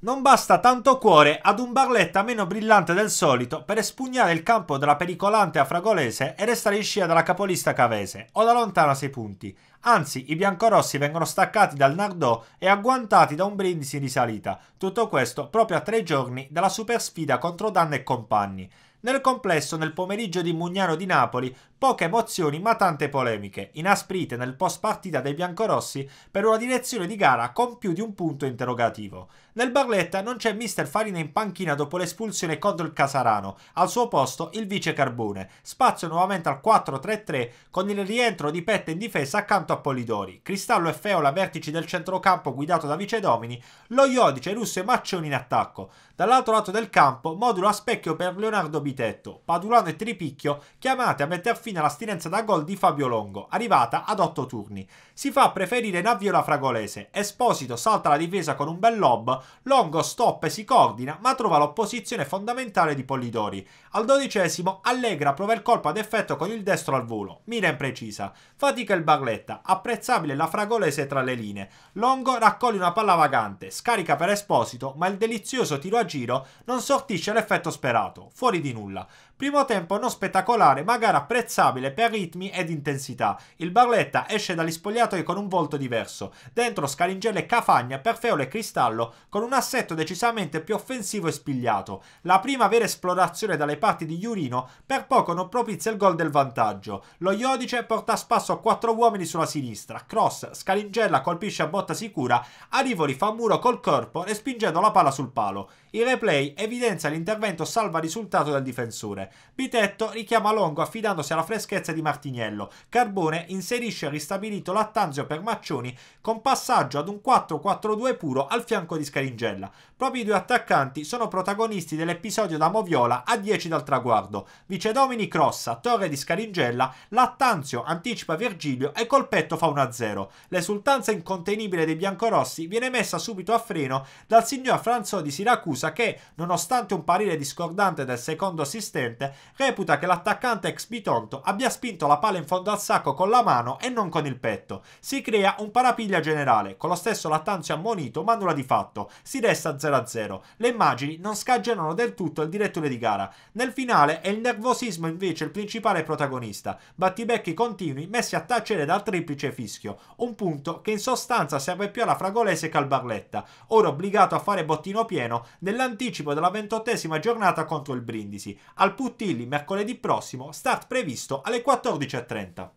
Non basta tanto cuore ad un Barletta meno brillante del solito per espugnare il campo dalla pericolante Afragolese e restare in scia dalla capolista Cavese, o da lontana 6 punti. Anzi, i biancorossi vengono staccati dal Nardò e agguantati da un brindisi in risalita. Tutto questo proprio a tre giorni dalla super sfida contro Danne e compagni. Nel complesso, nel pomeriggio di Mugnano di Napoli, poche emozioni ma tante polemiche, inasprite nel post partita dei biancorossi per una direzione di gara con più di un punto interrogativo. Nel Barletta non c'è mister Farina in panchina dopo l'espulsione contro il Casarano, al suo posto il vice Carbone, spazio nuovamente al 4-3-3 con il rientro di Petta in difesa accanto a Polidori, Cristallo e Feola vertici del centrocampo guidato da Vicedomini, lo Iodice, Russo e Maccioni in attacco. Dall'altro lato del campo, modulo a specchio per Leonardo Bitetto, Padulano e Tripicchio chiamate a mettere fine all'astinenza da gol di Fabio Longo, arrivata ad 8 turni. Si fa preferire in avvio la fragolese, Esposito salta la difesa con un bel lob, Longo stop e si coordina ma trova l'opposizione fondamentale di Pollidori. Al dodicesimo Allegra prova il colpo ad effetto con il destro al volo, mira imprecisa, fatica il Barletta, apprezzabile la fragolese tra le linee. Longo raccoglie una palla vagante, scarica per Esposito ma il delizioso tiro a giro non sortisce l'effetto sperato, fuori di nulla, Primo tempo non spettacolare, ma gara apprezzabile per ritmi ed intensità. Il Barletta esce dagli spogliatoi con un volto diverso. Dentro Scalingella e Cafagna, per Perfeolo e Cristallo, con un assetto decisamente più offensivo e spigliato. La prima vera esplorazione dalle parti di Iurino per poco non propizia il gol del vantaggio. Lo Iodice porta a spasso quattro uomini sulla sinistra. Cross, Scalingella colpisce a botta sicura, Arivoli fa muro col corpo respingendo la palla sul palo. Il replay evidenzia l'intervento salva risultato del difensore. Bitetto richiama Longo affidandosi alla freschezza di Martiniello. Carbone inserisce ristabilito Lattanzio per Maccioni con passaggio ad un 4-4-2 puro al fianco di Scaringella. Proprio i due attaccanti sono protagonisti dell'episodio da Moviola a 10 dal traguardo. Vice Domini crossa, torre di Scaringella, Lattanzio anticipa Virgilio e Colpetto fa 1-0. L'esultanza incontenibile dei biancorossi viene messa subito a freno dal signor Franzò di Siracusa che, nonostante un parere discordante del secondo assistente, seguente, reputa che l'attaccante ex Bitonto abbia spinto la palla in fondo al sacco con la mano e non con il petto. Si crea un parapiglia generale, con lo stesso Lattanzio ammonito ma nulla di fatto. Si resta 0-0. Le immagini non scagionano del tutto il direttore di gara. Nel finale è il nervosismo invece il principale protagonista. Battibecchi continui messi a tacere dal triplice fischio. Un punto che in sostanza serve più alla fragolese che al Barletta, ora obbligato a fare bottino pieno nell'anticipo della ventottesima giornata contro il Brindisi. Al punto tutti il mercoledì prossimo, start previsto alle 14.30.